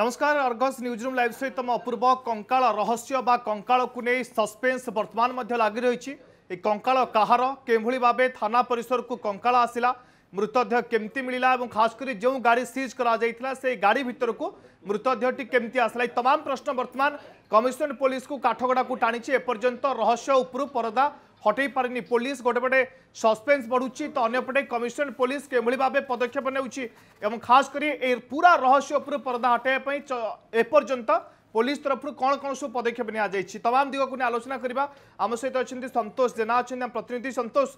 নমস্কার Argus newsroom live সহিত অপূর্ব কঙ্কাল রহস্য বা কঙ্কালকু নেই সসপেন্স বর্তমান মধ্যে লাগি রয়েছে এই কঙ্কাল কাহার কেভাবে ভাবে থানা পরিসরকু কঙ্কাল আসিলা মৃতদেহ কেমতি মিলা এবং খাস করে যে গাড়ি সিজ করা সেই গাড়ি ভিতরক মৃতদেহটি কেমতি আসলা এই তমাম প্রশ্ন বর্তমান কমিশন পুলিশকু কাঠগড়াকু টাণিছে এপর্যন্ত রহস্য উপরু পরদা হটাই পারেনি পুলিশ গোটেপটে সসপেন্স বড়ুচি তো অন্যপটে কমিশনারেট পুলিশ কিভাবে ভাবে পদক্ষেপ নেউছি এবং খাস করে এই পুরা রহস্য উপরে পর্দা হটাইবা এপর্যন্ত পুলিশ তরফ কোণ কোণ সব পদক্ষেপ নিয়ে যাই তমাম দিগক নিয়ে আলোচনা করা আমার সহ অনেক সন্তোষ জেনা অনেক প্রতিনিধি সন্তোষ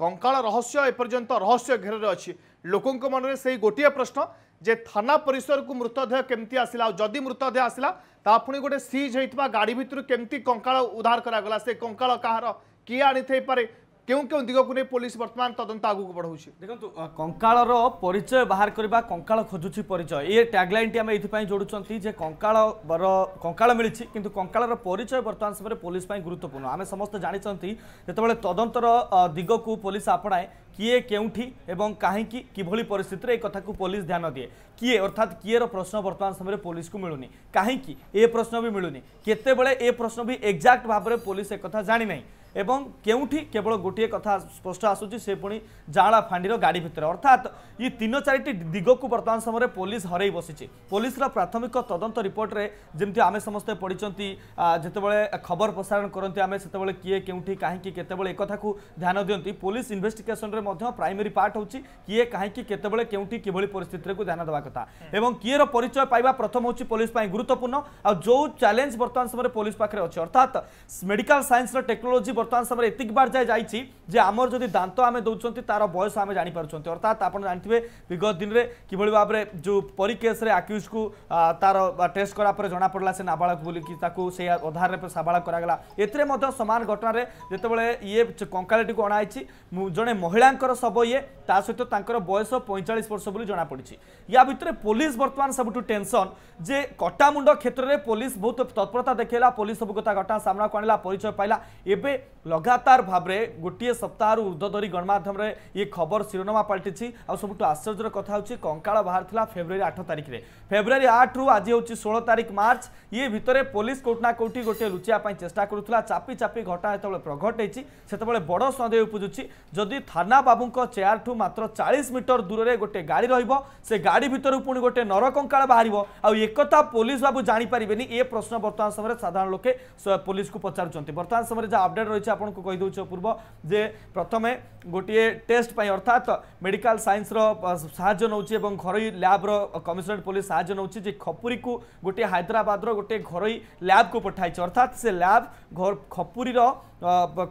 কঙ্কাল রহস্য এপর্যন্ত রহস্য ঘেরের অছি লোকঙ্ মনে সেই গোটিয়ে প্রশ্ন যে থানা পরিসরক মৃতদেহ কেমতি আসিলা যদি মৃতদেহ আসিলা তা পুঁ গোটে সিজ হয়ে গাড়ি ভিতর কেমতি কঙ্কাল উদ্ধার করা সে কঙ্কাল কাহার কি କିଏ পারে কেউ কেউ দিগক নিয়ে পুলিশ বর্তমান তদন্ত আগুক বড়াউছি দেখুন কঙ্কাড়র পরিচয় বাহার করা কঙ্কাল খোঁজুছি পরিচয় এই ট্যাগলাইনটি আমি এইপাই যোড়ুচ্ছেন যে কঙ্কাড়র কঙ্কাল মিছে কিন্তু কঙ্কাড়র পরিচয় বর্তমান সময় পুলিশ পাই গুরুত্বপূর্ণ আমি সমস্ত জাঁচান যেতবে তদন্তর দিগক পুলিশ আপনায় কিয়ে কেউঠি এবং কাহিকি কিভাবে পরিস্থিতি এই কথা পুলিশ ধ্যান দিয়ে কিয়ে অর্থাৎ কিয়ের প্রশ্ন বর্তমান সময় পুলিশকে মিলুনি কাহিকি এ প্রশ্ন বি মিলুনি কেতবে এ প্রশ্ন বি একজাক্ট ভাবে পুলিশ একথা জাঁনি না এবং কেউঠি কেবল গোটিয়ে কথা স্পষ্ট আসুচি সে পুঁ জাঁড়া ফাঁডির গাড়ি ভিতরে অর্থাৎ ই তিন চারিটি দিগকু বর্তমান সময় পুলিশ হরাই বসিছে পুলিশের প্রাথমিক তদন্ত রিপোর্টরে যেমনি আমি সমস্ত পড়িছেন যেতবে খবর প্রসারণ করতে আমি সেতবে কি কেউঠি কাহি কেতবে একথা ধ্যান দিকে পুলিশ ইনভেস্টিগেসনরে প্রাইমেরি পার্ট হচ্ছে কি কাহি কেতবে কেউঠি কিভাবে পরিস্থিতি ধ্যান দেওয়া কথা এবং কিয়ের পরিচয় পাইবা প্রথম হচ্ছে পুলিশ গুরুত্বপূর্ণ আউ চ্যালেঞ্জ বর্তমান সময় পুলিশ পাখে অর্থাৎ মেডিকাল সাইন্সর টেকনোলোজি বর্তমান সময় এতিকবার যায় যাই যে আমার যদি দাঁত আমি দৌঁচ তার বয়স আমি জাঁপারুচ্ছেন অর্থাৎ আপনার জাঁথিবে বিগত দিনে কিভাবে ভাবে যে পরী কেস্রে আক্যুজ কু তার টেস্ট করা পরে জনা জনাপড়া সে নাবাড়ক বলি তাকে সেই অধারে সাবাড় করা এতে সমান ঘটনার যেতবে ইয়ে কঙ্কালটি হয়েছি জনে মহিলাঙ্কর শব ইয়ে তা সহ তাঁর বয়স পঁয়চাশ বর্ষ বলে জনা পড়ছে ইয়া ভিতরে পুলিশ বর্তমান সবুঠু টেনশন যে কটামুন্ড ক্ষেত্রে পুলিশ বহু তৎপরতা দেখেলা পুলিশ সবু কথা ঘটনা সামনা আনলা পরিচয় পাইলা এবে ଲଗାତାର ଭାବରେ ଗୋଟିଏ ସପ୍ତାହରୁ ଉର୍ଦ୍ଧ୍ୱ ଧରି ଗଣମାଧ୍ୟମରେ ଇଏ ଖବର ଶିରୋନାମା ପାଲଟିଛି ଆଉ ସବୁଠୁ ଆଶ୍ଚର୍ଯ୍ୟର କଥା ହେଉଛି କଙ୍କାଳ ବାହାରିଥିଲା ଫେବୃଆରୀ ଆଠ ତାରିଖରେ ଫେବୃଆରୀ ଆଠରୁ ଆଜି ହେଉଛି ଷୋହଳ ତାରିଖ ମାର୍ଚ୍ଚ ଇଏ ଭିତରେ ପୋଲିସ କୋଉଠି ନା କୋଉଠି ଗୋଟିଏ ଲୁଚିବା ପାଇଁ ଚେଷ୍ଟା କରୁଥିଲା ଚାପି ଚାପି ଘଟଣା ଯେତେବେଳେ ପ୍ରଘଟ ହେଇଛି ସେତେବେଳେ ବଡ଼ ସନ୍ଦେହ ଉପୁଜୁଛି ଯଦି ଥାନା ବାବୁଙ୍କ ଚେୟାରଠୁ ମାତ୍ର ଚାଳିଶ ମିଟର ଦୂରରେ ଗୋଟିଏ ଗାଡ଼ି ରହିବ ସେ ଗାଡ଼ି ଭିତରୁ ପୁଣି ଗୋଟିଏ ନରକଙ୍କାଳ ବାହାରିବ ଆଉ ଏକଥା ପୋଲିସ ବାବୁ ଜାଣିପାରିବେନି ଏ ପ୍ରଶ୍ନ ବର୍ତ୍ତମାନ ସମୟରେ ସାଧାରଣ ଲୋକେ ପୋଲିସକୁ ପଚାରୁଛନ୍ତି ବର୍ତ୍ତମାନ ସମୟରେ ଯାହା ଅପଡେଟ୍ ରହିଛି আপনার কইদেছ পূর্ব যে প্রথমে গোটিয়ে টেস্ট পাই অর্থাৎ মেডিকাল সাইন্সর সাহায্য নেଉଛି এবং ঘরোই ল্যাব্র কমিশনারেট পুলিশ সাহায্য নেଉଛି যে খপুরীকে গোটিয়ে হায়দ্রাবাদর গোটিয়ে ঘরোই ল্যাবকে পঠাইছে অর্থাৎ সে ল্যাব খপুরীর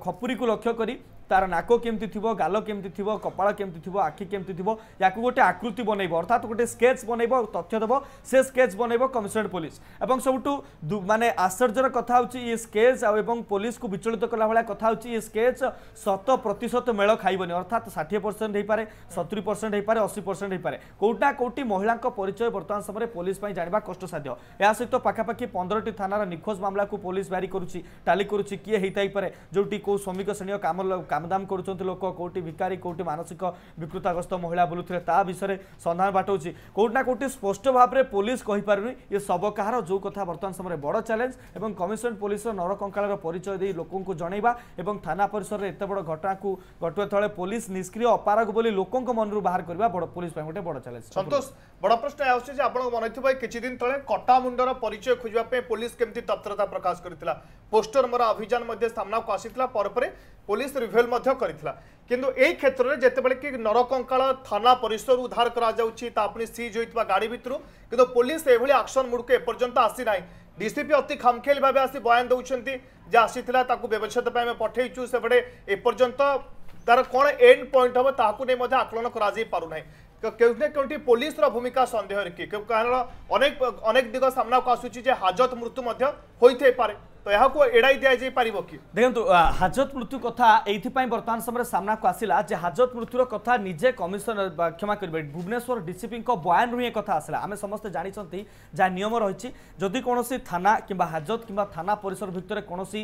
খপুরীকে লক্ষ্য করে तार नाक केमती थी गाल केमती थी कपाल केमती थी आखि केमती थी या गोटे आकृति बनइब अर्थात गोटे स्केच बनइब तथ्य देव से स्केच बनइब कमिशनरेट पुलिस और सबुठू मानने आश्चर्यर कथा हूँ स्केच पुलिस को विचलित कला भाया कथ हूँ स्केच शत प्रतिशत मेल खाइबन अर्थात षाठी परसेंट हो पाए सतुरी परसेंट हो पाए अशी परसेंट हो पाए कौटा कौटी महिला परिचय बर्तमान समय पुलिस जानवा कष्टाध्य सहित पाखापाखि पंद्रह थानार निखोज मामला को पुलिस बारी करुच्ची टाली करुच्ची किए होता पारे जोटी कौ श्रमिक श्रेणी कम କାମଦାମ କରୁଛନ୍ତି ଲୋକ କେଉଁଠି ଭିକାରୀ କେଉଁଠି ମାନସିକ ବିକୃତାଗ୍ରସ୍ତ ମହିଳା ବୁଲୁଥିଲେ ତା ବିଷୟରେ ସନ୍ଧାନ ବାଟଉଛି କେଉଁଠି ନା କେଉଁଠି ସ୍ପଷ୍ଟ ଭାବରେ ପୋଲିସ କହିପାରୁନି ଏ ଶବ କାହାର ଯେଉଁ କଥା ବର୍ତ୍ତମାନ ସମୟରେ ବଡ଼ ଚ୍ୟାଲେଞ୍ଜ ଏବଂ କମିଶନ ପୋଲିସର ନରକଙ୍କାଳର ପରିଚୟ ଦେଇ ଲୋକଙ୍କୁ ଜଣାଇବା ଏବଂ ଥାନା ପରିସରରେ ଏତେ ବଡ଼ ଘଟଣାକୁ ଘଟିବା ତଳେ ପୋଲିସ ନିଷ୍କ୍ରିୟ ଅପାରକ ବୋଲି ଲୋକଙ୍କ ମନରୁ ବାହାର କରିବା ବଡ଼ ପୋଲିସ ପାଇଁ ଗୋଟେ ବଡ଼ ଚ୍ୟାଲେଞ୍ଜ ସନ୍ତୋଷ ବଡ଼ ପ୍ରଶ୍ନ ଆସୁଛି ଯେ ଆପଣଙ୍କ ମନେ ଥିବ କିଛି ଦିନ ତଳେ କଟା ମୁଣ୍ଡର ପରିଚୟ ଖୋଜିବା ପାଇଁ ପୋଲିସ କେମିତି ତତ୍ପରତା ପ୍ରକାଶ କରିଥିଲା ପୋଷ୍ଟର ମରା ଅଭିଯାନ ମଧ୍ୟ ସାମ୍ନାକୁ ଆସିଥିଲା ପରେ ପରେ पुलिस रिभेल कि क्षेत्र में जिते बड़े कि नरकंका थाना परिसर कर करीज होता गाड़ी भितर कि पुलिस यह आक्शन मुड़क एपर्तंत आसी ना डीसीपी अति खामखेल भाव आसी बयान दौरान आसी व्यवच्छेद पठेचु से बड़े एपर्तंत तार कौन एंड पॉइंट हम ताकू आकलन कर क्योंकि क्यों पुलिस भूमिका सन्देह रखी क्योंकि कहना अनेक अनेक दिग सामना को आसूँ हाजत मृत्यु होते पारे তো এখন এড়াই দিয়া যাই পারিব কি দেখুন হাজত মৃত্যু কথা এইপাই বর্তমান সময় সামনাকু আসিলা যে হাজত মৃত্যুর কথা নিজে কমিশনার ক্ষমা করবে ভুবনেশ্বর ডিসিপি বয়ান রু কথা আসলা আমি সমস্ত জাঁচান যা নিয়ম রয়েছে যদি কোণী থানা কিংবা হাজত কিংবা থানা পরিসর ভিতরে কোণী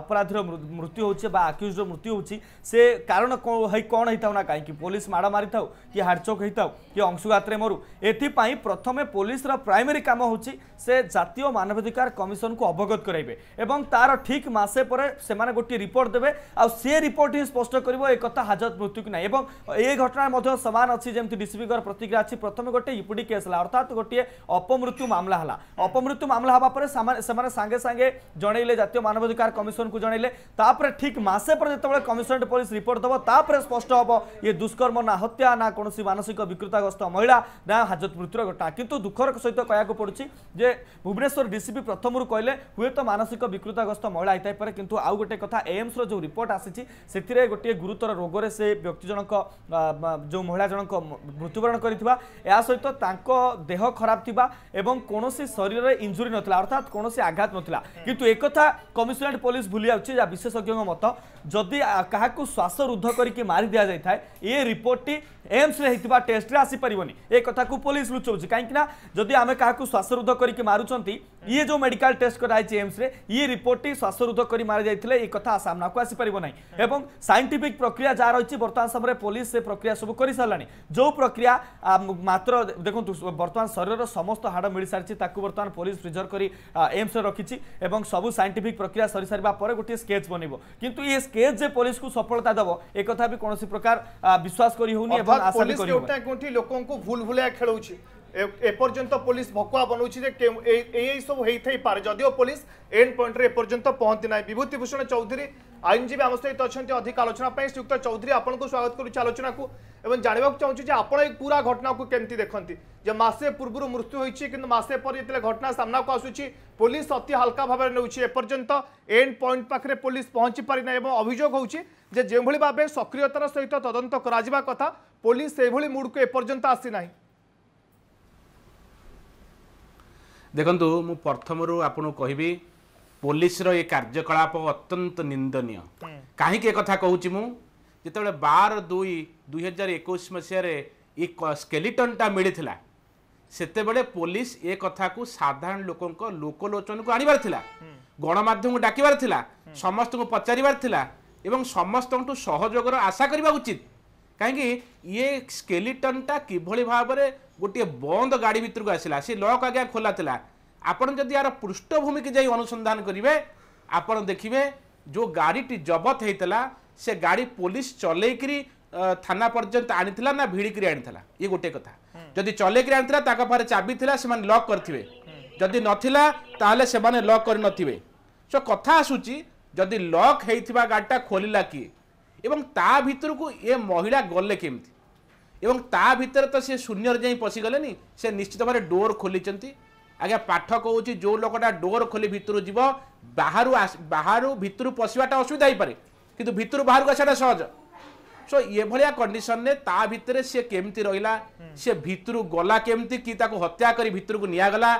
অপরাধীর মৃত্যু হচ্ছে বা আক্যুজর মৃত্যু হচ্ছে সে কারণ কণ হয়ে থাও না কী পুলিশ মাড় মারি থাও কি হাড়চোক হয়ে থাও কি অংশুঘাতরে মরু এথিপাই প্রথমে পুলিশর প্রাইমেরি কাম হচ্ছে সে জাতীয় মানবাধিকার কমিশনকে অবগত করাইবে এবং তার ঠিক মাসে পরে সেমানে গোটি রিপোর্ট দেবে আউ সে রিপোর্ট হি স্পষ্ট করব এ কথা হাজত মৃত্যু কি না এবং এই ঘটনার মধ্যে সমান অছি যেমন ডিসিপিঙ্কর প্রতিক্রিয়া আছে প্রথমে গোটে ইপুডি কেস হল অর্থাৎ গোটিয়ে অপমৃত্যু মামলা হল অপমৃত্যু মামলা হওয়া পরে সেমানে সাঙ্গে সাঙ্গে জনাইলে জাতীয় মানবাধিকার কমিশনকু জনাইলে তাপরে ঠিক মাসে পরে যেতবে কমিশনরেট পুলিশ রিপোর্ট দেব তাপরে স্পষ্ট হব ইয়ে দুষ্কর্ম না হত্যা না কোণী মানসিক বিকৃতাগ্রস্ত মহিলা না হাজত মৃত্যুর ঘটনা কিন্তু দুঃখর সহিত কয়া পড়ুছি যে ভুবনেশ্বর ডিসিপি প্রথমর কহিলেন হুয়েত মানসিক ବିକୃତାଗ୍ରସ୍ତ ମହିଳା ହେଇଥାଇପାରେ କିନ୍ତୁ ଆଉ ଗୋଟେ କଥା ଏମ୍ସର ଯେଉଁ ରିପୋର୍ଟ ଆସିଛି ସେଥିରେ ଗୋଟିଏ ଗୁରୁତର ରୋଗରେ ସେ ବ୍ୟକ୍ତି ଜଣକ ଯେଉଁ ମହିଳା ଜଣକ ମୃତ୍ୟୁବରଣ କରିଥିବା ଏହା ସହିତ ତାଙ୍କ ଦେହ ଖରାପ ଥିବା ଏବଂ କୌଣସି ଶରୀରରେ ଇଞ୍ଜୁରି ନଥିଲା ଅର୍ଥାତ୍ କୌଣସି ଆଘାତ ନଥିଲା କିନ୍ତୁ ଏକଥା କମିଶନରେଟ୍ ପୋଲିସ ଭୁଲି ଯାଉଛି ଯାହା ବିଶେଷଜ୍ଞଙ୍କ ମତ ଯଦି କାହାକୁ ଶ୍ୱାସରୁଦ୍ଧ କରିକି ମାରି ଦିଆଯାଇଥାଏ ଏ ରିପୋର୍ଟଟି ଏମ୍ସରେ ହେଇଥିବା ଟେଷ୍ଟରେ ଆସିପାରିବନି ଏ କଥାକୁ ପୋଲିସ ଲୁଚାଉଛି କାହିଁକିନା ଯଦି ଆମେ କାହାକୁ ଶ୍ୱାସରୁଦ୍ଧ କରିକି ମାରୁଛନ୍ତି ଇଏ ଯେଉଁ ମେଡିକାଲ ଟେଷ୍ଟ କରାଯାଇଛି ଏମ୍ସରେ ଇଏ रिपोर्ट श्वासरुद्ध कर मारे एक कथ सामना को आसपारे ना और सैंटिफिक प्रक्रिया जहाँ रही बर्तमान समय पुलिस से प्रक्रिया सब कर सारा जो प्रक्रिया मात्र देखो बर्तमान शरीर समस्त हाड़ मिल सारी बर्तमान पुलिस प्रिजर्व कर एम्स रखी और सब सैंटिफिक प्रक्रिया सरी सारापर गोटे स्केच बनब कि ये स्केच जे पुलिस को सफलता दब एक कौन प्रकार विश्वास करहनी लोक भूल भूलिया खेलो এপর্যন্ত পুলিশ ভকুয়া বনাউছি যে এই সব হয়ে পারে যদিও পুলিশ এন্ড পয়েন্টে এপর্যন্ত পৌঁছি না বিভূতিভূষণ চৌধুরী আইনজীবী আমার সহিত অনেক অধিক আলোচনা শ্রীযুক্ত চৌধুরী আপনার স্বাগত করছি আলোচনা এবং জাঁয়া চাহুছি যে আপনার এই পুরা ঘটনা কমিটি দেখতে যে মাসে পূর্ব মৃত্যু হয়েছে কিন্তু মাসে পরে যেতে ঘটনা সামনাকু আসুচি পুলিশ অতি হালকা ভাবে নেছে এপর্যন্ত এন্ড পয়েন্ট পাখে পুলিশ পৌঁছি পারি না এবং অভিযোগ হচ্ছে যে যেভাবে ভাবে সক্রিয়তার সহিত তদন্ত করা কথা পুলিশ সেইভাবে মুডকু এপর্যন্ত আসি না ଦେଖନ୍ତୁ ମୁଁ ପ୍ରଥମରୁ ଆପଣଙ୍କୁ କହିବି ପୋଲିସର ଏ କାର୍ଯ୍ୟକଳାପ ଅତ୍ୟନ୍ତ ନିନ୍ଦନୀୟ କାହିଁକି ଏକଥା କହୁଛି ମୁଁ ଯେତେବେଳେ ବାର ଦୁଇ ଦୁଇ ହଜାର ଏକୋଇଶ ମସିହାରେ ଏ ସ୍କେଲିଟନ୍ଟା ମିଳିଥିଲା ସେତେବେଳେ ପୋଲିସ ଏ କଥାକୁ ସାଧାରଣ ଲୋକଙ୍କ ଲୋକଲୋଚନକୁ ଆଣିବାର ଥିଲା ଗଣମାଧ୍ୟମକୁ ଡାକିବାର ଥିଲା ସମସ୍ତଙ୍କୁ ପଚାରିବାର ଥିଲା ଏବଂ ସମସ୍ତଙ୍କଠୁ ସହଯୋଗର ଆଶା କରିବା ଉଚିତ କାହିଁକି ଇଏ ସ୍କେଲିଟନ୍ଟା କିଭଳି ଭାବରେ ଗୋଟିଏ ବନ୍ଦ ଗାଡ଼ି ଭିତରକୁ ଆସିଲା ସେ ଲକ୍ ଆଜ୍ଞା ଖୋଲା ଥିଲା ଆପଣ ଯଦି ଏହାର ପୃଷ୍ଠଭୂମିକୁ ଯାଇ ଅନୁସନ୍ଧାନ କରିବେ ଆପଣ ଦେଖିବେ ଯେଉଁ ଗାଡ଼ିଟି ଜବତ ହେଇଥିଲା ସେ ଗାଡ଼ି ପୋଲିସ ଚଲେଇକିରି থানা পর্যন্ত আনিলা না ভিড়িকি আনিলা ইয়ে গোটে কথা যদি চলাইকি আনিলা তা পাখে চাবি লা সে লক করে যদি নথিলা তাহলে সে লক করে নথিবে সো কথা আসুচি যদি লক হয়েছে গাড়িটা খোলিলা কি এবং তা ভিতরକୁ ଏ ମହିଳା ଗଲେ କେମିତି ଏବଂ ତା ଭିତରେ ତ ସେ ଶୂନ୍ୟରେ ଯାଇ ପଶିଗଲେନି ସେ ନିଶ୍ଚିତ ଭାବରେ ଡୋର୍ ଖୋଲିଛନ୍ତି ଆଜ୍ଞା ପାଠ କହୁଛି ଯେଉଁ ଲୋକଟା ଡୋର୍ ଖୋଲି ଭିତରୁ ଯିବ ବାହାରୁ ବାହାରୁ ଭିତରୁ ପଶିବାଟା ଅସୁବିଧା ହେଇପାରେ କିନ୍ତୁ ଭିତରୁ ବାହାରକୁ ଆସିବାଟା ସହଜ ସୋ ଏଭଳିଆ କଣ୍ଡିସନରେ ତା ଭିତରେ ସିଏ କେମିତି ରହିଲା ସିଏ ଭିତରୁ ଗଲା କେମିତି କି ତାକୁ ହତ୍ୟା କରି ଭିତରକୁ ନିଆଗଲା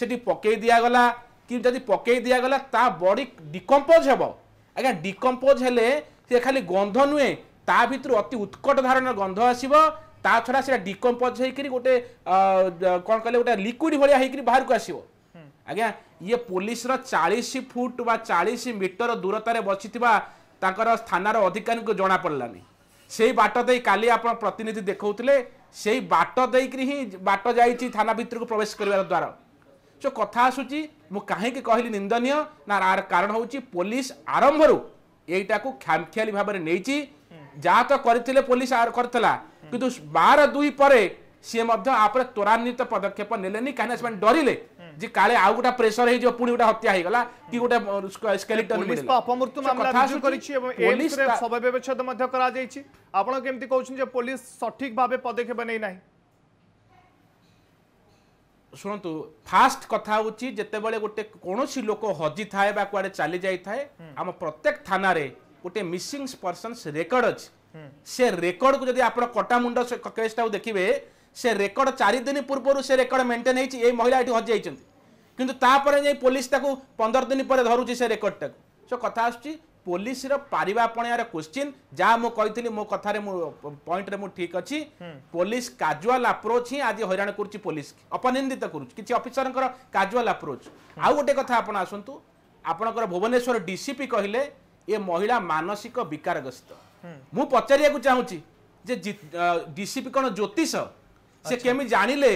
ସେଠି ପକେଇ ଦିଆଗଲା କି ଯଦି ପକେଇ ଦିଆଗଲା ତା ବଡି ଡିକମ୍ପୋଜ ହେବ ଆଜ୍ଞା ଡିକମ୍ପୋଜ ହେଲେ ସେ ଖାଲି ଗନ୍ଧ ନୁହେଁ ତା ଭିତରୁ ଅତି ଉତ୍କଟ ଧାରଣର ଗନ୍ଧ ଆସିବ ତା ଛଡ଼ା ସେଇଟା ଡିକମ୍ପୋଜ୍ ହେଇକିରି ଗୋଟେ କ'ଣ କହିଲେ ଗୋଟେ ଲିକ୍ୱିଡ୍ ଭଳିଆ ହେଇକିରି ବାହାରକୁ ଆସିବ ଆଜ୍ଞା ଇଏ ପୋଲିସର ଚାଳିଶ ଫୁଟ୍ ବା ଚାଳିଶ ମିଟର ଦୂରତାରେ ବସିଥିବା ତାଙ୍କର ସ୍ଥାନାର ଅଧିକାରୀଙ୍କୁ ଜଣାପଡ଼ିଲାନି ସେଇ ବାଟ ଦେଇ କାଲି ଆପଣ ପ୍ରତିନିଧି ଦେଖାଉଥିଲେ ସେଇ ବାଟ ଦେଇକିରି ହିଁ ବାଟ ଯାଇଛି ଥାନା ଭିତରକୁ ପ୍ରବେଶ କରିବାର ଦ୍ୱାର ଯେଉଁ କଥା ଆସୁଛି ମୁଁ କାହିଁକି କହିଲି ନିନ୍ଦନୀୟ ନା ଆର କାରଣ ହେଉଛି ପୋଲିସ ଆରମ୍ଭରୁ ଏଇଟାକୁ ଖାମଖିଆଲି ଭାବରେ ନେଇଛି ଯାହା ତ କରିଥିଲେ ପୋଲିସ କରିଥିଲା କିନ୍ତୁ ବାର ଦୁଇ ପରେ ସିଏ ମଧ୍ୟ ଆ ପରେ ତ୍ୱରାନ୍ୱିତ ପଦକ୍ଷେପ ନେଲେନି କାହିଁକିନା ସେମାନେ ଡରିଲେ ଯେ କାଳେ ଆଉ ଗୋଟେ ପ୍ରେସର ହେଇଯିବ ପୁଣି ଗୋଟେ ହତ୍ୟା ହେଇଗଲା କି ଗୋଟେ ସ୍କେଲିଟନ ଅପମୃତ୍ୟୁ ମାମଲା ରୁଜୁ କରିଛି ଏବଂ ଏମ୍ସରେ ଶବ ବ୍ୟବଚ୍ଛେଦ ମଧ୍ୟ କରାଯାଇଛି ଆପଣ କେମିତି କହୁଛନ୍ତି ଯେ ପୋଲିସ ସଠିକ ଭାବେ ପଦକ୍ଷେପ ନେଇନାହିଁ ଶୁଣନ୍ତୁ ଫାଷ୍ଟ କଥା ହେଉଛି ଯେତେବେଳେ ଗୋଟେ କୌଣସି ଲୋକ ହଜିଥାଏ ବା କୁଆଡ଼େ ଚାଲି ଯାଇଥାଏ ଆମ ପ୍ରତ୍ୟେକ ଥାନାରେ ଗୋଟେ ମିସିଂ ପର୍ସନ୍ସ ରେକର୍ଡ ଅଛି ସେ ରେକର୍ଡକୁ ଯଦି ଆପଣ କଟାମୁଣ୍ଡ କେସ୍ଟାକୁ ଦେଖିବେ ସେ ରେକର୍ଡ ଚାରିଦିନ ପୂର୍ବରୁ ସେ ରେକର୍ଡ ମେଣ୍ଟେନ୍ ହେଇଛି ଏଇ ମହିଳା ଏଠି ହଜିଯାଇଛନ୍ତି କିନ୍ତୁ ତାପରେ ଯାଇ ପୋଲିସ ତାକୁ ପନ୍ଦର ଦିନ ପରେ ଧରୁଛି ସେ ରେକର୍ଡଟାକୁ ସୋ କଥା ଆସୁଛି ପୋଲିସର ପାରିବା ପଣିଆର କ୍ୱେଶ୍ଚିନ୍ ଯାହା ମୁଁ କହିଥିଲି ମୋ କଥାରେ ମୁଁ ପଏଣ୍ଟରେ ମୁଁ ଠିକ୍ ଅଛି ପୋଲିସ କାଜୁଆଲ ଆପ୍ରୋଚ ହିଁ ଆଜି ହଇରାଣ କରୁଛି ପୋଲିସ ଅପନିନ୍ଦିତ କରୁଛି କିଛି ଅଫିସରଙ୍କର କାଜୁଆଲ ଆପ୍ରୋଚ ଆଉ ଗୋଟେ କଥା ଆପଣ ଆସନ୍ତୁ ଆପଣଙ୍କର ଭୁବନେଶ୍ୱର ଡିସିପି କହିଲେ ଏ ମହିଳା ମାନସିକ ବିକାରଗ୍ରସ୍ତ ମୁଁ ପଚାରିବାକୁ ଚାହୁଁଛି ଯେ ଡିସିପି କ'ଣ ଜ୍ୟୋତିଷ ସେ କେମିତି ଜାଣିଲେ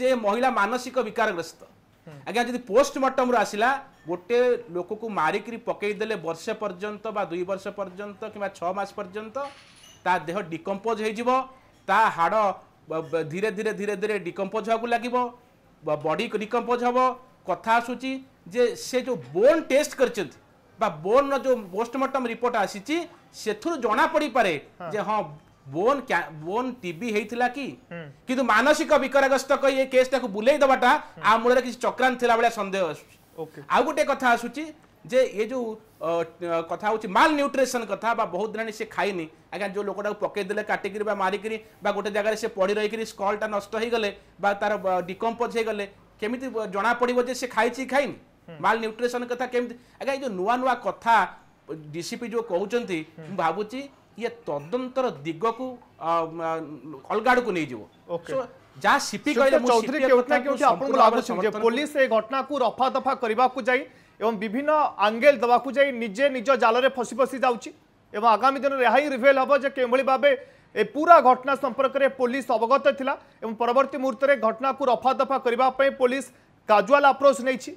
ଯେ ମହିଳା ମାନସିକ ବିକାରଗ୍ରସ୍ତ ଆଜ୍ଞା ଯଦି ପୋଷ୍ଟମର୍ଟମରୁ ଆସିଲା গোটে লোককে মারিকি পকাইদেলে বর্ষে পর্যন্ত বা দুই বর্ষ পর্যন্ত কিংবা ছ মাস পর্যন্ত তা দেহ ডিকম্পোজ হয়েযিব তা হাড় ধীরে ধীরে ধীরে ধীরে ডিকম্পোজ হওয়া লাগিব বডি ডিকম্পোজ হব কথা আসুচি যে সে যে বোন টেস্ট করছেন বা বোনর যে পোস্টমর্টম রিপোর্ট আসিছি সেথুর জনা পড়ি পারে যে হ্যাঁ বোন বোন টিবি হয়েছিলা কি কিন্তু মানসিক বিকারগ্রস্ত কই এই কেসটাকে বুলেই দেবাটা আ মূলরে কিছু চক্রান্ত থিলা বেলা সন্দেহ আসুচি ଆଉ ଗୋଟେ କଥା ଆସୁଛି ଯେ ଏ ଯେଉଁ କଥା ହେଉଛି ମାଲ୍ ନ୍ୟୁଟ୍ରିସନ୍ କଥା ବା ବହୁତ ଦିନ ସେ ଖାଇନି ଆଜ୍ଞା ଯେଉଁ ଲୋକଟାକୁ ପକେଇଦେଲେ କାଟିକିରି ବା ମାରିକିରି ବା ଗୋଟେ ଜାଗାରେ ସେ ପଡ଼ି ରହିକିରି ସ୍କଲ୍ଟା ନଷ୍ଟ ହେଇଗଲେ ବା ତାର ଡିକମ୍ପୋଜ୍ ହେଇଗଲେ କେମିତି ଜଣାପଡ଼ିବ ଯେ ସେ ଖାଇଛି ଖାଇନି ମାଲ୍ ନ୍ୟୁଟ୍ରିସନ୍ କଥା କେମିତି ଆଜ୍ଞା ଏ ଯେଉଁ ନୂଆ ନୂଆ କଥା ଡିସିପି ଯେଉଁ କହୁଛନ୍ତି ମୁଁ ଭାବୁଛି ଇଏ ତଦନ୍ତର ଦିଗକୁ ଅଲଗାଡ଼କୁ ନେଇଯିବ ଯାହା ସିପି କହିଲେ ଚୌଧୁରୀ କେଉଁଠି ନା କେଉଁଠି ଆପଣଙ୍କୁ ଲାଗୁଛି ଯେ ପୋଲିସ ଏ ଘଟଣାକୁ ରଫାଦଫା କରିବାକୁ ଯାଇ ଏବଂ ବିଭିନ୍ନ ଆଙ୍ଗେଲ ଦେବାକୁ ଯାଇ ନିଜେ ନିଜ ଜାଲରେ ଫସି ଫସି ଯାଉଛି এবং আগামী দিনের এহাই রিভেল হব যে কিভাবে ভাবে এ পুরা ঘটনা সম্পর্কে পুলিশ অবগত লা এবং পরবর্তী মুহূর্তে ঘটনাকে রফাদফা করা পুলিশ কাজুয়াল আপ্রোচ নেইছি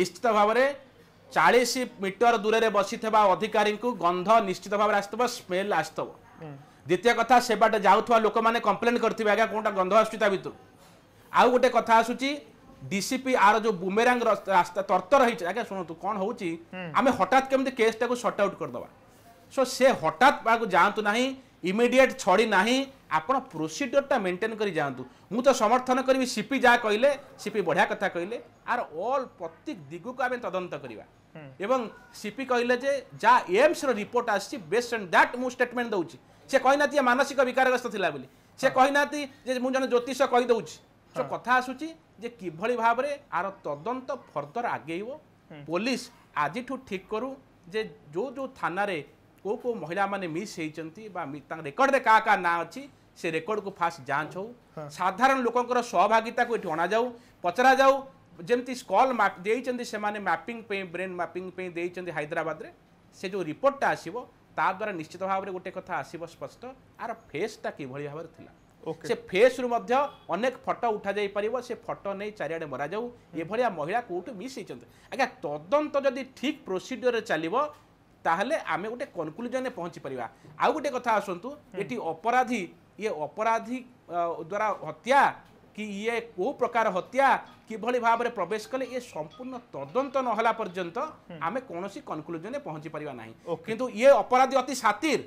নিশ্চিত ভাবে চাশ মিটর দূরে বসি অধিকারী গন্ধ নিশ্চিত ভাবে আসব স্মেল আসব দ্বিতীয় কথা সে বাটে যাওয়া লোক মানে কমপ্লেন করতে আজ্ঞা কোনটা গন্ধ আসুচি তা ভিতর আউ গোটে কথা আসুচি ডিসিপি আর যে বুমেরাং রাস্তা তর্তর হয়েছে আজ্ঞা শুণতু কোণ হচ্ছে আমি হঠাৎ কেমি কেসটা সর্ট আউট করদেবা সো সে হঠাৎ যাতে না ইমিডিয়েট ছড়ি না আপনার প্রোসিডিওরটা মেন্টেন করে যাতে মু তো সমর্থন করবি সিপি যা কহিলে সিপি বঢ়িয়া কথা কহিলে আর অল প্রত্যেক দিগক আমি তদন্ত করা এবং সিপি কহিলে যে যা এমসর রিপোর্ট আসছে বেস্ট অন দ্যাট মু স্টেটমেন্ট দেউছি ସେ କହିନାହାନ୍ତି ମାନସିକ ବିକାରଗ୍ରସ୍ତ ଥିଲା ବୋଲି ସେ କହିନାହାନ୍ତି ଯେ ମୁଁ ଜଣେ ଜ୍ୟୋତିଷ କହିଦେଉଛି ସେ କଥା ଆସୁଛି ଯେ କିଭଳି ଭାବରେ ଆର ତଦନ୍ତ ଫର୍ଦର ଆଗେଇବ ପୋଲିସ ଆଜିଠୁ ଠିକ୍ କରୁ ଯେ ଯେଉଁ ଯେଉଁ ଥାନାରେ କେଉଁ କେଉଁ ମହିଳାମାନେ ମିସ୍ ହେଇଛନ୍ତି ବା ତାଙ୍କ ରେକର୍ଡ଼ରେ କାହା କାହା ନାଁ ଅଛି ସେ ରେକର୍ଡ଼କୁ ଫାଷ୍ଟ ଯାଞ୍ଚ ହେଉ ସାଧାରଣ ଲୋକଙ୍କର ସହଭାଗିତାକୁ ଏଠି ଅଣାଯାଉ ପଚରାଯାଉ ଯେମିତି ସ୍କଲ୍ ଦେଇଛନ୍ତି ସେମାନେ ମ୍ୟାପିଂ ପାଇଁ ବ୍ରେନ୍ ମ୍ୟାପିଂ ପାଇଁ ଦେଇଛନ୍ତି ହାଇଦ୍ରାବାଦରେ ସେ ଯେଉଁ ରିପୋର୍ଟଟା ଆସିବ ତାଦ୍ୱାରା ନିଶ୍ଚିତ ଭାବରେ ଗୋଟିଏ କଥା ଆସିବ ସ୍ପଷ୍ଟ ଆର ଫେସ୍ଟା କିଭଳି ଭାବରେ ଥିଲା ସେ ଫେସ୍ରୁ ମଧ୍ୟ ଅନେକ ଫଟୋ ଉଠାଯାଇପାରିବ ସେ ଫଟୋ ନେଇ ଚାରିଆଡ଼େ ମରାଯାଉ ଏଭଳିଆ ମହିଳା କେଉଁଠୁ ମିସ୍ ହେଇଛନ୍ତି ଆଜ୍ଞା ତଦନ୍ତ ଯଦି ଠିକ୍ ପ୍ରୋସିଡ଼ିଓରେ ଚାଲିବ ତାହେଲେ ଆମେ ଗୋଟେ କନକ୍ଲୁଜନରେ ପହଞ୍ଚି ପାରିବା ଆଉ ଗୋଟେ କଥା ଆସନ୍ତୁ ଏଠି ଅପରାଧୀ ଇଏ ଅପରାଧୀ ଦ୍ୱାରା ହତ୍ୟା କି ଇଏ କେଉଁ ପ୍ରକାର ହତ୍ୟା କିଭଳି ଭାବରେ ପ୍ରବେଶ କଲେ ଇଏ ସମ୍ପୂର୍ଣ୍ଣ ତଦନ୍ତ ନ ହେଲା ପର୍ଯ୍ୟନ୍ତ ଆମେ କୌଣସି କନକ୍ଲୁଜନରେ ପହଞ୍ଚି ପାରିବା ନାହିଁ କିନ୍ତୁ ଇଏ ଅପରାଧୀ ଅତି ସାତିର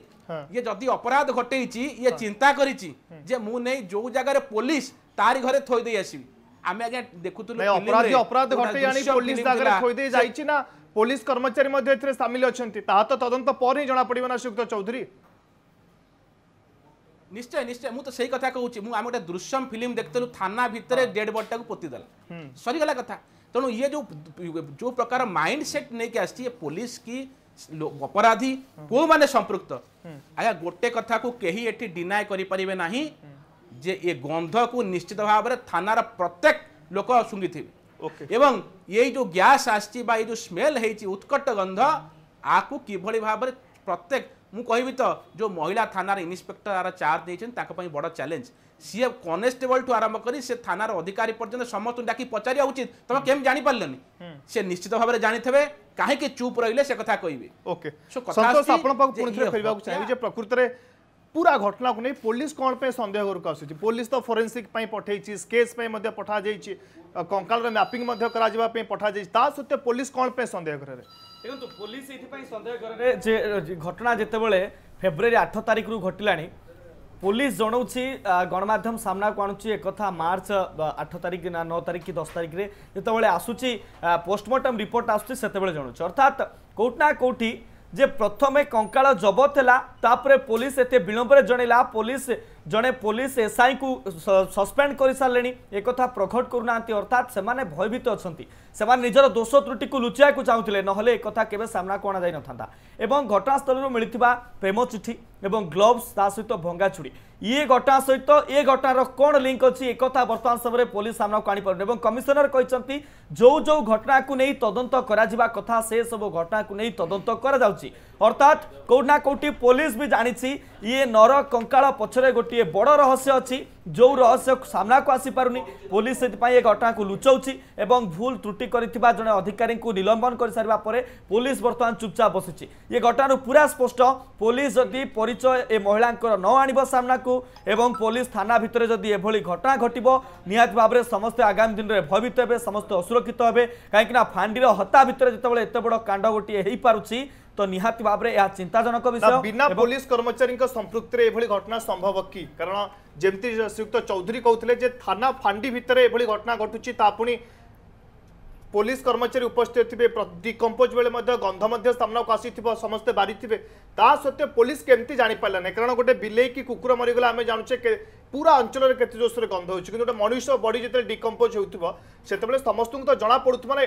ଇଏ ଯଦି ଅପରାଧ ଘଟେଇଛି ଇଏ ଚିନ୍ତା କରିଛି ଯେ ମୁଁ ନେଇ ଯୋଉ ଜାଗାରେ ପୋଲିସ ତାରି ଘରେ ଥୋଇ ଦେଇ ଆସିବି ଆମେ ଆଜ୍ଞା ଦେଖୁଥିଲୁ ଅପରାଧୀ ଅପରାଧ ଘଟେଇ ଆଣି ପୋଲିସ ଜାଗାରେ ଥୋଇ ଦେଇ ଯାଇଛି ନା ପୋଲିସ କର୍ମଚାରୀ ମଧ୍ୟ ଏଥିରେ ସାମିଲ ଅଛନ୍ତି ତାହା ତ ତଦନ୍ତ ପରେ ହିଁ ଜଣାପଡ଼ିବ ନା ସୁକ୍ତ ଚୌଧୁରୀ निश्चय निश्चय मुझे तो सही कथा कहूँ मुझे आम गोटे दृश्यम फिल्म देखते थाना भितर हाँ। डेड बडी टाक पोतीदेला सरीगला कथ तेणु ये जो जो प्रकार माइंड सेट नहीं आस पुलिस कि अपराधी को मैंने संपृक्त आज गोटे कथा कोई डिनाए करे ना जे ये गंध को निश्चित भाव थाना प्रत्येक लोक शुंगी थे एवं ये जो ग्यास आ स्मेल होती गंध आपको किभ प्रत्येक ମୁଁ କହିବି ତ ଯେଉଁ ମହିଳା ଥାନାର ଇନ୍ସପେକ୍ଟର ଆର ଚାର୍ଜ ଦେଇଛନ୍ତି ତାଙ୍କ ପାଇଁ ବଡ଼ ଚ୍ୟାଲେଞ୍ଜ ସିଏ କନେଷ୍ଟେବଲ୍ଠୁ ଆରମ୍ଭ କରି ସେ ଥାନାର ଅଧିକାରୀ ପର୍ଯ୍ୟନ୍ତ ସମସ୍ତଙ୍କୁ ଡାକି ପଚାରିବା ଉଚିତ ତମେ କେମିତି ଜାଣିପାରିଲନି ସେ ନିଶ୍ଚିତ ଭାବରେ ଜାଣିଥିବେ କାହିଁକି ଚୁପ୍ ରହିଲେ ସେ କଥା କହିବେ ଓକେ ସନ୍ତୋଷ ଆପଣଙ୍କ ପାଖକୁ ପୁଣି ଥରେ ଫେରିବାକୁ ଚାହିଁବି ଯେ ପ୍ରକୃତରେ পুরা ঘটনাকে নিয়ে পুলিশ কোণ সন্দেহ ঘরক আসুচি পুলিশ তো ফোরেনসিক পঠাইছি স্কেচ পঠাযাইছি কঙ্কালর ম্যাপিং করা পঠাযাই তা সত্ত্বে পুলিশ কোণ সন্দেহ ঘরের দেখুন পুলিশ এই সন্দেহ ঘরের যে ঘটনা যেতবে ফেব্রুয়ারি আঠ তারিখর ঘটলা পুলিশ জনাওছি গণমাধ্যম সামনাকু আনুছি একথা মার্চ আঠ তারিখ না ন তারিখ কি দশ তারিখে যেতবে আসুচি পোস্টমর্টম রিপোর্ট আসুচি সেতবে জনাওছি অর্থাৎ কোটি না কোটি যে প্রথমে কঙ্কাল জবত হলা তাপরে পুলিশ এতে বিলম্বরে জনাইলা পুলিশ জনে পুলিশ এসআই কু সসপেন্ড করে সারে একথা প্রকট করু না অর্থাৎ সে ভয়ভীত অনেক সে নিজের দোষ ত্রুটি লুচাইয়া চাহুলে নহলে একথা কেবে সামনা কণা যাই নথা এবং ঘটনাস্থলর মিলিথিবা প্রেম চিঠি এবং গ্লোভস তা সহ ভঙ্গা ছুড়ি ইয়ে ঘটনা সহ এ ঘটনার কোণ লিঙ্ক অছি একথা বর্তমান সময় পুলিশ সামনাকে আনিপার এবং কমিশনার কিন্তু যে যে ঘটনা তদন্ত করা কথা সে সব ঘটনা তদন্ত করা যাচ্ছে ଅର୍ଥାତ୍ କେଉଁଠି ନା କେଉଁଠି ପୋଲିସ ବି ଜାଣିଛି ଇଏ ନର କଙ୍କାଳ ପଛରେ ଗୋଟିଏ ବଡ଼ ରହସ୍ୟ ଅଛି ଯେଉଁ ରହସ୍ୟ ସାମ୍ନାକୁ ଆସିପାରୁନି ପୋଲିସ ସେଥିପାଇଁ ଏ ଘଟଣାକୁ ଲୁଚାଉଛି ଏବଂ ଭୁଲ ତ୍ରୁଟି କରିଥିବା ଜଣେ ଅଧିକାରୀଙ୍କୁ ନିଲମ୍ବନ କରିସାରିବା ପରେ ପୋଲିସ ବର୍ତ୍ତମାନ ଚୁପଚାପ ବସିଛି ଏ ଘଟଣାରୁ ପୁରା ସ୍ପଷ୍ଟ ପୋଲିସ ଯଦି ପରିଚୟ ଏ ମହିଳାଙ୍କର ନ ଆଣିବ ସାମ୍ନାକୁ ଏବଂ ପୋଲିସ ଥାନା ଭିତରେ ଯଦି ଏଭଳି ଘଟଣା ଘଟିବ ନିହାତି ଭାବରେ ସମସ୍ତେ ଆଗାମୀ ଦିନରେ ଭୟଭୀତ ହେବେ ସମସ୍ତେ ଅସୁରକ୍ଷିତ ହେବେ କାହିଁକିନା ଫାଣ୍ଡିର ହତା ଭିତରେ ଯେତେବେଳେ ଏତେ ବଡ଼ କାଣ୍ଡ ଗୋଟିଏ ହେଇପାରୁଛି তো নিহতি ভাবে এ চিন্তাজনক বিষয় বিনা পুলিশ কর্মচারী সম্পৃক্তি এভাবে ঘটনা সম্ভব কি কারণ যেমি শ্রীযুক্ত চৌধুরী কৌলে যে থানা ফাঁডি ভিতরে এভাবে ঘটনা ঘটুছি তা পুঁ পুলিশ কর্মচারী উপস্থিত থাকবে ডিকম্পোজ বেড়ে গন্ধ সামনাকে আসিথিব সমস্তে বারিথিবে তা সত্ত্বে পুলিশ কেমতি জাঁপারানি কারণ গোটে বিলেই কি কুকুর মরিগলে আমি জানুছে পুরা অঞ্চলের কেতে জোরসে গন্ধ হচ্ছে কিন্তু গোটে মনুষ্য বডি যেতে ডিকম্পোজ হচ্ছে সেতবে সমস্ত তো জনা পড়ুথ মানে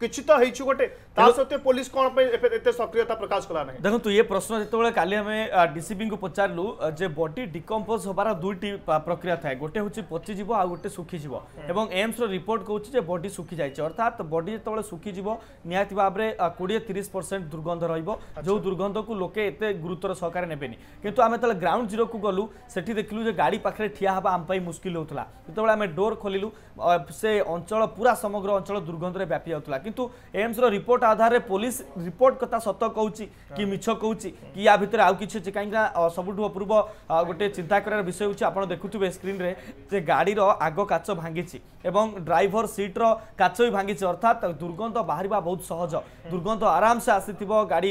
কিছু তো হয়েছি গোটে ତା ସତ୍ତ୍ୱେ ପୋଲିସ କ'ଣ ପାଇଁ ଏତେ ସକ୍ରିୟତା ପ୍ରକାଶ କଲା ନାହିଁ ଦେଖନ୍ତୁ ଏ ପ୍ରଶ୍ନ ଯେତେବେଳେ କାଲି ଆମେ ଡିସିପିଙ୍କୁ ପଚାରିଲୁ ଯେ ବଡି ଡିକମ୍ପୋଜ ହେବାର ଦୁଇଟି ପ୍ରକ୍ରିୟା ଥାଏ ଗୋଟେ ହେଉଛି ପଚିଯିବ ଆଉ ଗୋଟେ ଶୁଖିଯିବ ଏବଂ ଏମ୍ସର ରିପୋର୍ଟ କହୁଛି ଯେ ବଡି ଶୁଖିଯାଇଛି ଅର୍ଥାତ୍ ବଡି ଯେତେବେଳେ ଶୁଖିଯିବ ନିହାତି ଭାବରେ କୋଡ଼ିଏ ତିରିଶ ପରସେଣ୍ଟ ଦୁର୍ଗନ୍ଧ ରହିବ ଯେଉଁ ଦୁର୍ଗନ୍ଧକୁ ଲୋକେ ଏତେ ଗୁରୁତ୍ୱର ସହକାରେ ନେବେନି କିନ୍ତୁ ଆମେ ଯେତେବେଳେ ଗ୍ରାଉଣ୍ଡ ଜିରୋକୁ ଗଲୁ ସେଠି ଦେଖିଲୁ ଯେ ଗାଡ଼ି ପାଖରେ ଠିଆ ହେବା ଆମ ପାଇଁ ମୁସ୍କିଲ ହେଉଥିଲା ଯେତେବେଳେ ଆମେ ଡୋର ଖୋଲିଲୁ ସେ ଅଞ୍ଚଳ ପୁରା ସମଗ୍ର ଅଞ୍ଚଳ ଦୁର୍ଗନ୍ଧରେ ବ୍ୟାପି ଯାଉଥିଲା କିନ୍ତୁ ଏମ୍ସର ରିପୋର୍ଟ आधार में पुलिस रिपोर्ट कथा सत कहूँ कि मिछ कहूँ कि या भितर आउ किसी अच्छे कहीं सबुठ अपूर्व गोटे चिंता करार विषय हूँ आप देखुवे स्क्रीन रे गाड़ी आग काच भांगी এবং ড্রাইভর সিট্র কাচ বি ভাঙ্গিছে অর্থাৎ দুর্গন্ধ বাহারা বহুত সহজ দুর্গন্ধ আরামসে আসিথিব গাড়ি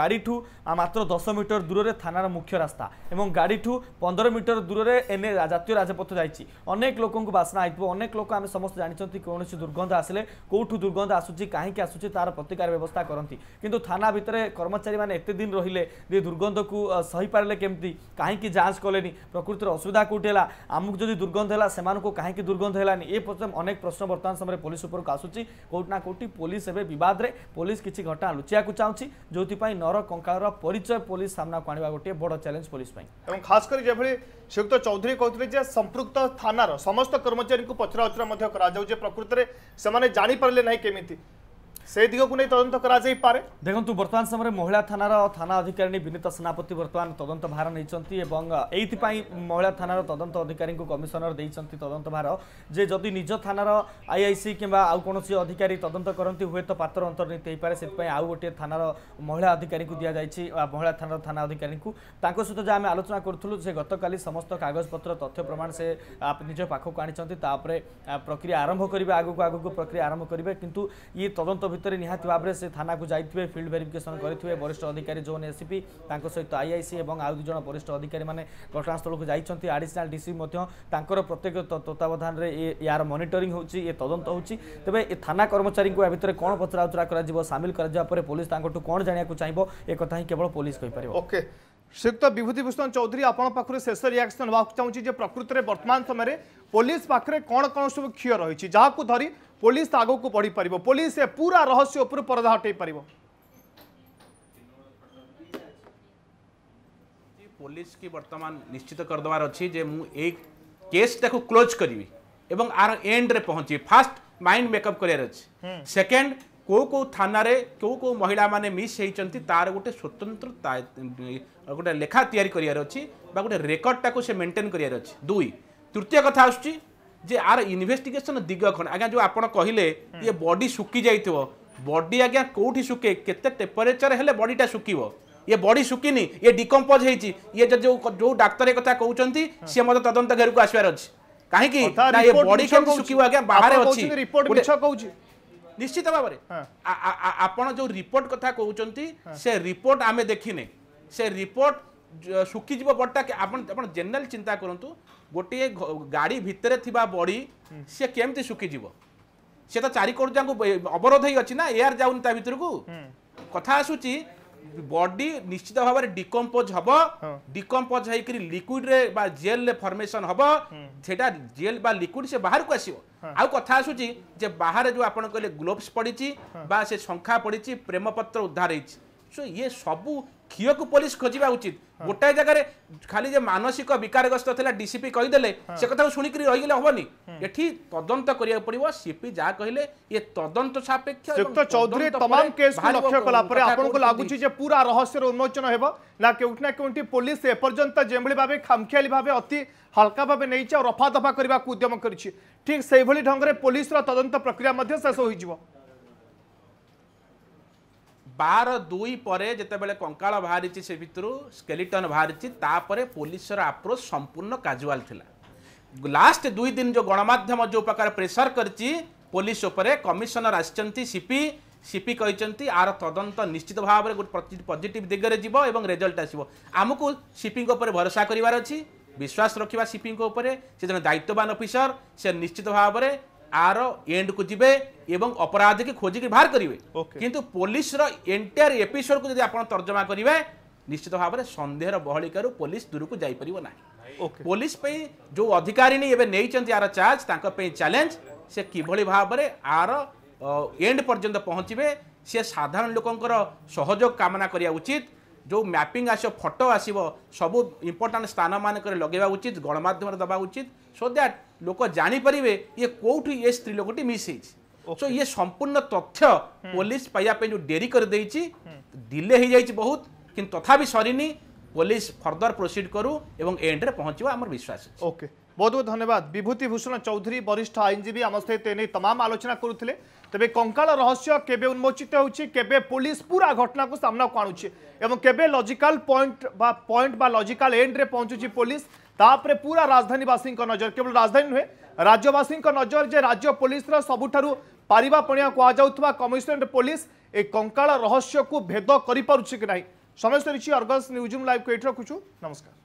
গাড়িঠু মাত্র দশ মিটর দূরে থানার মুখ্য রাস্তা এবং গাড়িঠু পনেরো মিটর দূরে এনে জাতীয় রাজপথ যাই অনেক লোক বাসনা হয়েছে অনেক লোক আমি সমস্ত জাঁচান কৌশি দুর্গন্ধ আসলে কোটু দুর্গন্ধ আসুচি কাহি ଆସୁଛି ତାର ପ୍ରତିକାର ବ୍ୟବସ୍ଥା କରନ୍ତି କିନ୍ତୁ ଥାନା ଭିତରେ କର୍ମଚାରୀମାନେ ଏତେ ଦିନ ରହିଲେ ଯେ ଦୁର୍ଗନ୍ଧକୁ ସହିପାରିଲେ କେମିତି କାହିଁକି ଯାଞ୍ଚ କଲେନି ପ୍ରକୃତିର ଅସୁବିଧା କେଉଁଠି ହେଲା ଆମକୁ ଯଦି ଦୁର୍ଗନ୍ଧ ହେଲା ସେମାନଙ୍କୁ କାହିଁକି ଦୁର୍ଗନ୍ଧ ହେଲାନି ଏ ଅନେକ ପ୍ରଶ୍ନ ବର୍ତ୍ତମାନ ସମୟରେ ପୋଲିସ ଉପରକୁ ଆସୁଛି କେଉଁଠି ନା କେଉଁଠି ପୋଲିସ ଏବେ ବିବାଦରେ ପୋଲିସ କିଛି ଘଟଣା ଲୁଚିବାକୁ ଚାହୁଁଛି ଯେଉଁଥିପାଇଁ ନର କଙ୍କାଳର ପରିଚୟ ପୋଲିସ ସାମ୍ନାକୁ ଆଣିବା ଗୋଟିଏ ବଡ଼ ଚ୍ୟାଲେଞ୍ଜ ପୋଲିସ ପାଇଁ ଏବଂ ଖାସ କରି ଯେଭଳି ଶ୍ରୀଯୁକ୍ତ ଚୌଧୁରୀ କହୁଥିଲେ ଯେ ସମ୍ପୃକ୍ତ ଥାନାର ସମସ୍ତ କର୍ମଚାରୀଙ୍କୁ ପଚରାଉଚରା ମଧ୍ୟ କରାଯାଉଛି ପ୍ରକୃତରେ ସେମାନେ ଜାଣିପାରିଲେ ନାହିଁ କେମିତି ସେ ଦିଗକୁ ନେଇ ତଦନ୍ତ କରାଯାଇପାରେ ଦେଖନ୍ତୁ ବର୍ତ୍ତମାନ ସମୟରେ ମହିଳା ଥାନାର ଥାନା ଅଧିକାରୀଣୀ ବିନୀତା ସେନାପତି ବର୍ତ୍ତମାନ ତଦନ୍ତ ଭାର ନେଇଛନ୍ତି ଏବଂ ଏଇଥିପାଇଁ ମହିଳା ଥାନାର ତଦନ୍ତ ଅଧିକାରୀଙ୍କୁ କମିଶନର ଦେଇଛନ୍ତି ତଦନ୍ତ ଭାର ଯେ ଯଦି ନିଜ ଥାନାର ଆଇଆଇସି କିମ୍ବା ଆଉ କୌଣସି ଅଧିକାରୀ ତଦନ୍ତ କରନ୍ତି ହୁଏତ ପାତ୍ର ଅନ୍ତର୍ନୀତି ହେଇପାରେ ସେଥିପାଇଁ ଆଉ ଗୋଟିଏ ଥାନାର ମହିଳା ଅଧିକାରୀଙ୍କୁ ଦିଆଯାଇଛି ମହିଳା ଥାନାର ଥାନା ଅଧିକାରୀଙ୍କୁ ତାଙ୍କ ସହିତ ଯାହା ଆମେ ଆଲୋଚନା କରୁଥିଲୁ ସେ ଗତକାଲି ସମସ୍ତ କାଗଜପତ୍ର ତଥ୍ୟ ପ୍ରମାଣ ସେ ନିଜ ପାଖକୁ ଆଣିଛନ୍ତି ତାପରେ ପ୍ରକ୍ରିୟା ଆରମ୍ଭ କରିବେ ଆଗକୁ ଆଗକୁ ପ୍ରକ୍ରିୟା ଆରମ୍ଭ କରିବେ କିନ୍ତୁ ଇଏ ତଦନ୍ତ ଭିତରେ ନିହାତି ଭାବରେ ସେ ଥାନାକୁ ଯାଇଥିବେ ଫିଲ୍ଡ ଭେରିଫିକେସନ୍ କରିଥିବେ ବରିଷ୍ଠ ଅଧିକାରୀ ଜୋନ୍ ଏସିପି ତାଙ୍କ ସହିତ ଆଇଆଇସି ଏବଂ ଆଉ ଦୁଇଜଣ ବରିଷ୍ଠ ଅଧିକାରୀମାନେ ଘଟଣାସ୍ଥଳକୁ ଯାଇଛନ୍ତି ଆଡ଼ିସନାଲ୍ ଡିସି ମଧ୍ୟ ତାଙ୍କର ପ୍ରତ୍ୟେକ ତତ୍ତ୍ୱାବଧାନରେ ଏହାର ମନିଟରିଂ ହେଉଛି ଏ ତଦନ୍ତ ହେଉଛି ତେବେ ଏ ଥାନା କର୍ମଚାରୀଙ୍କୁ ଏହା ଭିତରେ କ'ଣ ପଚରାଉଚରା କରାଯିବ ସାମିଲ କରାଯିବା ପରେ ପୋଲିସ ତାଙ୍କଠୁ କ'ଣ ଜାଣିବାକୁ ଚାହିଁବ ଏ କଥା ହିଁ କେବଳ ପୋଲିସ କହିପାରିବ ଓକେ ଶ୍ରୀଯୁକ୍ତ ବିଭୂତିଭୂଷଣ ଚୌଧୁରୀ ଆପଣଙ୍କ ପାଖରୁ ଶେଷ ରିଆକ୍ସନ୍ ନେବାକୁ ଚାହୁଁଛି ଯେ ପ୍ରକୃତରେ ବର୍ତ୍ତମାନ ସମୟରେ ପୋଲିସ ପାଖରେ କ'ଣ କ'ଣ ସବୁ କ୍ଷୀୟ ରହିଛି ଯାହାକୁ ଧରି ପୋଲିସ ଆଗକୁ ବଢ଼ିପାରିବ ପୋଲିସ ଏ ପୁରା ରହସ୍ୟ ଉପରୁ ପରଦା ହଟେଇ ପାରିବ ପୋଲିସ କି ବର୍ତ୍ତମାନ ନିଶ୍ଚିତ କରିଦେବାର ଅଛି ଯେ ମୁଁ ଏଇ କେସ୍ଟାକୁ କ୍ଲୋଜ୍ କରିବି ଏବଂ ଆର ଏଣ୍ଡରେ ପହଞ୍ଚିବି ଫାଷ୍ଟ ମାଇଣ୍ଡ ମେକଅପ୍ କରିବାର ଅଛି ସେକେଣ୍ଡ କେଉଁ କେଉଁ ଥାନାରେ କେଉଁ କେଉଁ ମହିଳାମାନେ ମିସ୍ ହେଇଛନ୍ତି ତାର ଗୋଟେ ସ୍ୱତନ୍ତ୍ର ଗୋଟେ ଲେଖା ତିଆରି କରିବାର ଅଛି ବା ଗୋଟେ ରେକର୍ଡ଼ଟାକୁ ସେ ମେଣ୍ଟେନ୍ କରିବାର ଅଛି ଦୁଇ ତୃତୀୟ କଥା ଆସୁଛି যে ଆର ଇନଭେଷ୍ଟିଗେସନ ଦିଗ କ'ଣ ଆଜ୍ଞା ଯେଉଁ ଆପଣ କହିଲେ ଇଏ ବଡି ଶୁକି ଯାଇଥିବ ବଡି ଆଜ୍ଞା କେଉଁଠି ଶୁକେ କେତେ ଟେମ୍ପରେଚର ହେଲେ ବଡିଟା ଶୁକିବ ଇଏ ବଡି ଶୁକିନି ଇଏ ଡିକମ୍ପୋଜ ହେଇଛି ଇଏ ଯେଉଁ ଯେଉଁ ଡାକ୍ତର କଥା କହୁଛନ୍ତି ସିଏ ମଧ୍ୟ ତଦନ୍ତ ଘେରକୁ ଆସିବାର ଅଛି କାହିଁକି ନା ଏ ବଡି କେମିତି ଶୁକିବ ଆଜ୍ଞା ବାହାରେ ଅଛି ନିଶ୍ଚିତ ଭାବରେ ଆପଣ ଯେଉଁ ରିପୋର୍ଟ କଥା କହୁଛନ୍ତି ସେ ରିପୋର୍ଟ ଆମେ ଦେଖିନେ ସେ ରିପୋର୍ଟ ଶୁଖିଯିବ ବଡଟା ଆପଣ ଆପଣ ଜେନେରାଲ ଚିନ୍ତା କରନ୍ତୁ ଗୋଟିଏ ଗାଡ଼ି ଭିତରେ ଥିବା ବଡ଼ି ସିଏ କେମିତି ଶୁଖିଯିବ ସିଏ ତ ଚାରି କୋଟି ଯାଙ୍କୁ ଅବରୋଧ ହେଇ ଅଛି ନା ଏୟାର ଯାଉନି ତା ଭିତରକୁ କଥା ଆସୁଛି ବଡି ନିଶ୍ଚିତ ଭାବରେ ଡିକମ୍ପୋଜ ହବ ଡିକମ୍ପୋଜ ହେଇକରି ଲିକ୍ୱିଡରେ ବା ଜେଲରେ ଫର୍ମେସନ ହବ ସେଟା ଜେଲ ବା ଲିକ୍ୱିଡ ସେ ବାହାରକୁ ଆସିବ ଆଉ କଥା ଆସୁଛି ଯେ ବାହାରେ ଯୋଉ ଆପଣ କହିଲେ ଗ୍ଲୋଭ୍ସ ପଡିଛି ବା ସେ ଶଙ୍ଖା ପଡିଛି ପ୍ରେମପତ୍ର ଉଦ୍ଧାର ହେଇଛି ସୋ ଇଏ ସବୁ ଝିଅକୁ ପୋଲିସ ଖୋଜିବା ଉଚିତ ଗୋଟାଏ ଜାଗାରେ ଖାଲି ଯେ ମାନସିକ ବିକାରଗ୍ରସ୍ତ ଥିଲା ଡିସିପି କହିଦେଲେ ସେ କଥାକୁ ଶୁଣିକରି ରହିଗଲେ ହବନି ଏଠି ତଦନ୍ତ କରିବାକୁ ପଡିବ ସିପି ଯାହା କହିଲେ ଇଏ ତଦନ୍ତ ସାପେକ୍ଷ ଚୌଧୁରୀ ତମାମ କେସ୍କୁ ଲକ୍ଷ୍ୟ କଲା ପରେ ଆପଣଙ୍କୁ ଲାଗୁଛି ଯେ ପୁରା ରହସ୍ୟର ଉନ୍ମୋଚନ ହେବ ନା କେଉଁଠି ନା କେଉଁଠି ପୋଲିସ ଏପର୍ଯ୍ୟନ୍ତ যেভাবে ভাবে খামখেয়ালি ভাবে অতি হালকা ভাবে নেইছে আর রফা দফা করা উদ্যম করেছে ঠিক সেইভাবে ঢঙ্গে পুলিশর তদন্ত প্রক্রিয়া শেষ হয়ে যাব বার দুই পরে যেতবে কঙ্কাল বাহারিছি সে ভিতর স্কেলিটন বাহারিছি তাপরে পুলিশর আপ্রোচ সম্পূর্ণ কাজুয়াল লা লাস্ট দুই দিন যে গণমাধ্যম যে প্রকার প্রেসর করেছি পুলিশ উপরে কমিশনার আসছেন সিপি সিপি କହିଛନ୍ତି ଆର ତଦନ୍ତ ନିଶ୍ଚିତ ଭାବରେ ଗୋଟେ ପଜିଟିଭ୍ ଦିଗରେ ଯିବ ଏବଂ ରେଜଲ୍ଟ ଆସିବ ଆମକୁ ସିପିଙ୍କ ଉପରେ ଭରସା କରିବାର ଅଛି ବିଶ୍ୱାସ ରଖିବା ସିପିଙ୍କ ଉପରେ ସେ ଜଣେ ଦାୟିତ୍ୱବାନ ଅଫିସର ସେ ନିଶ୍ଚିତ ଭାବରେ ଆର ଏଣ୍ଡକୁ ଯିବେ ଏବଂ ଅପରାଧୀକି ଖୋଜିକି ବାହାର କରିବେ କିନ୍ତୁ ପୋଲିସର ଏଣ୍ଟାୟାର ଏପିସୋଡକୁ ଯଦି ଆପଣ ତର୍ଜମା କରିବେ ନିଶ୍ଚିତ ଭାବରେ ସନ୍ଦେହର ବହଳିକାରୁ ପୋଲିସ ଦୂରକୁ ଯାଇପାରିବ ନାହିଁ ପୋଲିସ ପାଇଁ ଯେଉଁ ଅଧିକାରିଣୀ ଏବେ ନେଇଛନ୍ତି ଆର ଚାର୍ଜ ତାଙ୍କ ପାଇଁ ଚ୍ୟାଲେଞ୍ଜ ସେ କିଭଳି ଭାବରେ ଆର ଏଣ୍ଡ ପର୍ଯ୍ୟନ୍ତ ପହଞ୍ଚିବେ ସେ ସାଧାରଣ ଲୋକଙ୍କର ସହଯୋଗ କାମନା କରିବା ଉଚିତ ଯେଉଁ ମ୍ୟାପିଂ ଆସିବ ଫଟୋ ଆସିବ ସବୁ ଇମ୍ପୋର୍ଟାଣ୍ଟ ସ୍ଥାନମାନଙ୍କରେ ଲଗାଇବା ଉଚିତ ଗଣମାଧ୍ୟମରେ ଦେବା ଉଚିତ ସୋ ଦ୍ୟାଟ୍ ଲୋକ ଜାଣିପାରିବେ ଇଏ କେଉଁଠି ଏ ସ୍ତ୍ରୀ ଲୋକଟି ମିସ୍ ହେଇଛି ସୋ ଇଏ ସମ୍ପୂର୍ଣ୍ଣ ତଥ୍ୟ ପୋଲିସ ପାଇବା ପାଇଁ ଯେଉଁ ଡେରି କରିଦେଇଛି ଡିଲେ ହେଇଯାଇଛି ବହୁତ କିନ୍ତୁ ତଥାପି ସରିନି ପୋଲିସ ଫର୍ଦର ପ୍ରୋସିଡ୍ କରୁ ଏବଂ ଏଣ୍ଡରେ ପହଞ୍ଚିବ ଆମର ବିଶ୍ୱାସ ଓକେ ବହୁତ ବହୁତ ଧନ୍ୟବାଦ ବିଭୂତି ଭୂଷଣ ଚୌଧୁରୀ ବରିଷ୍ଠ ଆଇନଜୀବୀ ଆମ ସହିତ ଏ ନେଇ ତମାମ ଆଲୋଚନା କରୁଥିଲେ তবে কঙ্কাল রহস্য কেবে উন্মোচিত হচ্ছে কেবে পুলিশ পুরা ঘটনাকে সামনাকু আনুছে এবং কেবে লজিকাল পয়েন্ট বা পয়েন্ট বা লজিকাল এন্ডে পৌঁছুছি পুলিশ তাপরে পুরা রাজধানীবাসী নজর কেবল রাজধানী নুহে রাজ্যবাসী নজর যে রাজ্য পুলিশর সবুঠার পারিবাপণিয়া কুযাওয়া কমিশনারেট পুলিশ এই কঙ্কাল রহস্যকু ভেদ করে পুছে কি না সময় সরিছি অর্গস নিউজুম লাইভ এইটি রাখুছু নমস্কার